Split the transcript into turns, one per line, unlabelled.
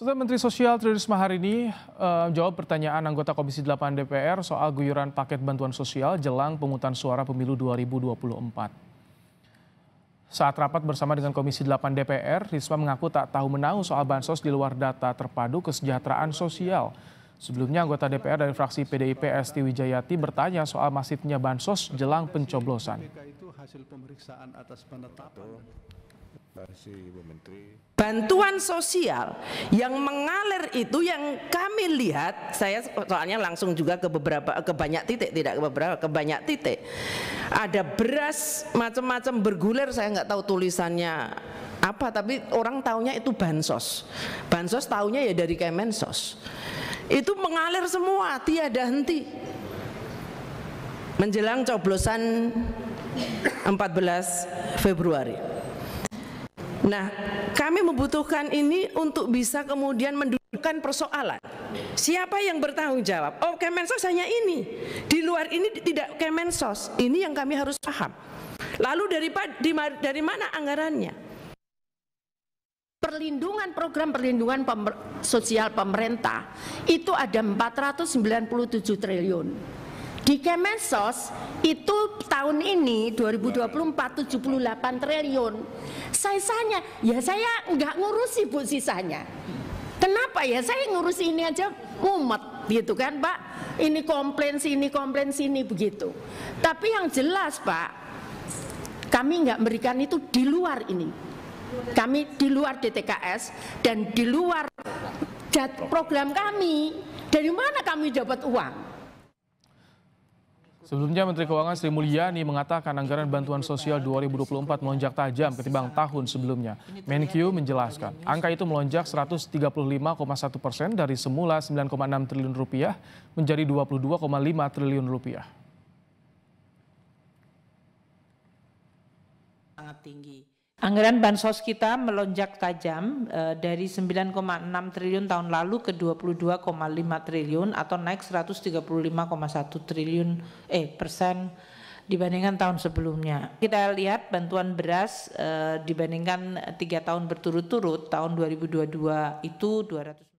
Setelah Menteri Sosial Tri Risma hari ini uh, eh, jawab pertanyaan anggota Komisi 8 DPR soal guyuran paket bantuan sosial jelang pemutusan suara pemilu 2024. Saat rapat bersama dengan Komisi 8 DPR, Risma mengaku tak tahu menahu soal bansos di luar data terpadu kesejahteraan sosial. Sebelumnya anggota DPR dari fraksi PDIP S.T. Wijayati bertanya soal masifnya bansos jelang pencoblosan. Bantuan sosial
yang mengalir itu yang kami lihat, saya soalnya langsung juga ke beberapa ke banyak titik, tidak ke beberapa ke banyak titik. Ada beras macam-macam bergulir, saya nggak tahu tulisannya apa, tapi orang taunya itu bansos. Bansos taunya ya dari Kemensos. Itu mengalir semua, tiada henti. Menjelang coblosan 14 Februari. Nah, kami membutuhkan ini untuk bisa kemudian mendudukkan persoalan. Siapa yang bertanggung jawab? Oh, Kemensos hanya ini. Di luar ini tidak Kemensos. Ini yang kami harus paham. Lalu dari, dari mana anggarannya? Perlindungan program perlindungan
pemer, sosial pemerintah itu ada 497 triliun. Di Kemensos itu tahun ini 2024 78 triliun. Sisanya ya saya nggak ngurusi Bu sisanya. Kenapa ya saya ngurus ini aja mumet gitu kan Pak. Ini komplain sini komplain sini begitu. Tapi yang jelas Pak, kami nggak memberikan itu di luar ini. Kami di luar DTKS dan di luar program kami. Dari mana kami dapat uang?
Sebelumnya Menteri Keuangan Sri Mulyani mengatakan anggaran bantuan sosial 2024 melonjak tajam ketimbang tahun sebelumnya. Menkyu menjelaskan, angka itu melonjak 135,1 persen dari semula 9,6 triliun rupiah menjadi 22,5 triliun rupiah.
Sangat tinggi. Anggaran bansos kita melonjak tajam eh, dari 9,6 triliun tahun lalu ke 22,5 triliun atau naik 135,1 triliun eh persen dibandingkan tahun sebelumnya. Kita lihat bantuan beras eh, dibandingkan tiga tahun berturut-turut tahun 2022 itu 200